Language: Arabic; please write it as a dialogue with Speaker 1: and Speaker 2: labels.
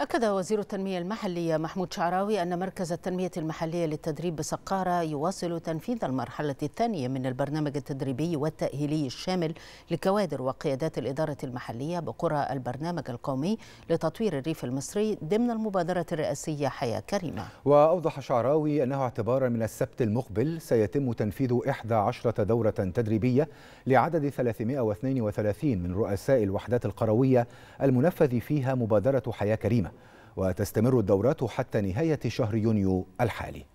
Speaker 1: أكد وزير التنمية المحلية محمود شعراوي أن مركز التنمية المحلية للتدريب بسقارة يواصل تنفيذ المرحلة الثانية من البرنامج التدريبي والتأهيلي الشامل لكوادر وقيادات الإدارة المحلية بقرى البرنامج القومي لتطوير الريف المصري ضمن المبادرة الرئاسية حياة كريمة
Speaker 2: وأوضح شعراوي أنه اعتبارا من السبت المقبل سيتم تنفيذ 11 دورة تدريبية لعدد 332 من رؤساء الوحدات القروية المنفذ فيها مبادرة حياة كريمة وتستمر الدورات حتى نهاية شهر يونيو الحالي